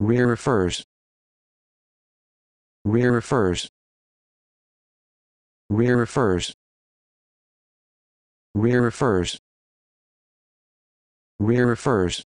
rear refers rear refers rear refers rear refers rear refers